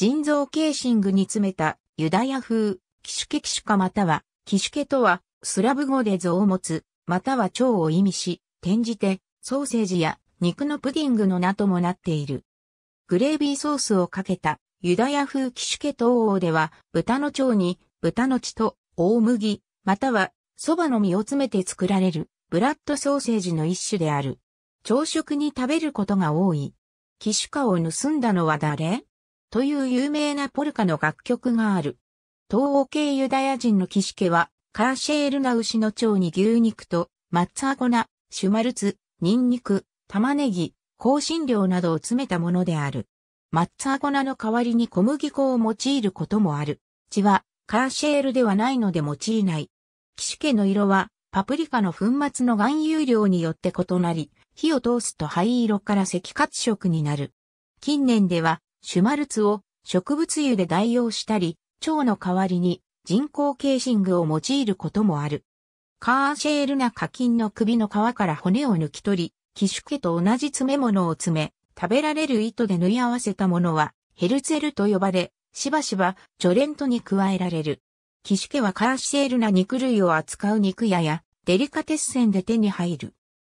人造ケーシングに詰めたユダヤ風、キシュケキシュカまたは、キシュケとは、スラブ語で像を持つ、または蝶を意味し、転じて、ソーセージや肉のプディングの名ともなっている。グレービーソースをかけたユダヤ風キシュケ東欧では、豚の腸に豚の血と大麦、または蕎麦の実を詰めて作られるブラッドソーセージの一種である。朝食に食べることが多い。キシュカを盗んだのは誰という有名なポルカの楽曲がある。東欧系ユダヤ人の騎士家は、カーシェールな牛の腸に牛肉と、マッツァゴナ、シュマルツ、ニンニク、玉ねぎ、香辛料などを詰めたものである。マッツァゴナの代わりに小麦粉を用いることもある。血はカーシェールではないので用いない。騎シ家の色はパプリカの粉末の含有量によって異なり、火を通すと灰色から赤褐色になる。近年ではシュマルツを植物油で代用したり、蝶の代わりに人工ケーシングを用いることもある。カーシェールな課金の首の皮から骨を抜き取り、キシュケと同じ詰め物を詰め、食べられる糸で縫い合わせたものは、ヘルツェルと呼ばれ、しばしばジョレントに加えられる。キシュケはカーシェールな肉類を扱う肉屋や、デリカテッセンで手に入る。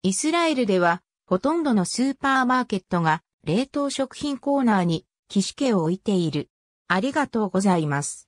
イスラエルでは、ほとんどのスーパーマーケットが冷凍食品コーナーに岸家を置いている。ありがとうございます。